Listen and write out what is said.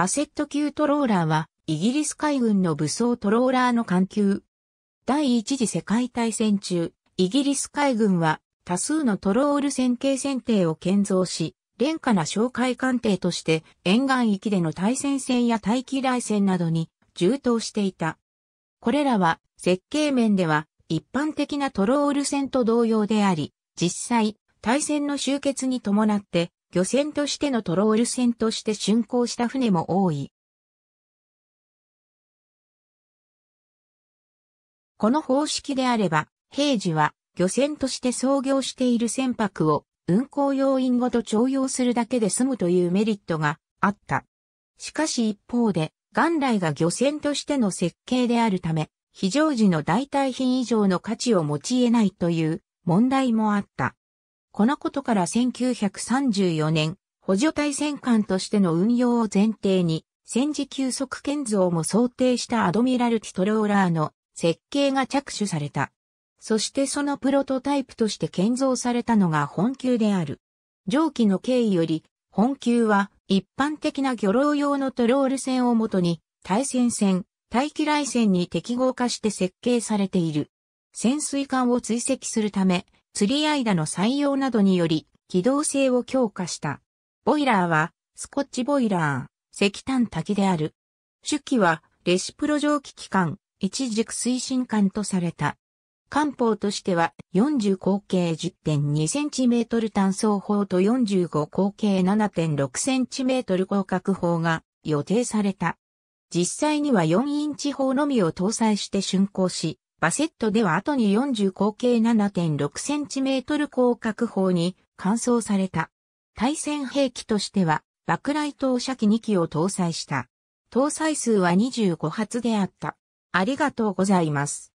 バセット級トローラーは、イギリス海軍の武装トローラーの艦級。第一次世界大戦中、イギリス海軍は多数のトロール線形船艇を建造し、廉価な哨戒艦艇として沿岸域での対戦戦や大機雷戦などに充当していた。これらは設計面では一般的なトロール船と同様であり、実際、対戦の終結に伴って漁船としてのトロール船として竣工した船も多い。この方式であれば、平時は漁船として操業している船舶を運航要員ごと徴用するだけで済むというメリットがあった。しかし一方で、元来が漁船としての設計であるため、非常時の代替品以上の価値を持ち得ないという問題もあった。このことから1934年、補助対戦艦としての運用を前提に、戦時急速建造も想定したアドミラルティトローラーの設計が着手された。そしてそのプロトタイプとして建造されたのが本級である。上記の経緯より、本級は一般的な漁労用のトロール船をもとに、対戦船、対機雷船に適合化して設計されている。潜水艦を追跡するため、釣り間の採用などにより、機動性を強化した。ボイラーは、スコッチボイラー、石炭滝である。手記は、レシプロ蒸気機関、一軸推進艦とされた。艦砲としては、40口径 10.2cm 単装砲と45口径 7.6cm 広角砲が予定された。実際には4インチ砲のみを搭載して巡航し、バセットでは後に40口径 7.6cm 広角砲に換装された。対戦兵器としては、爆雷投射機2機を搭載した。搭載数は25発であった。ありがとうございます。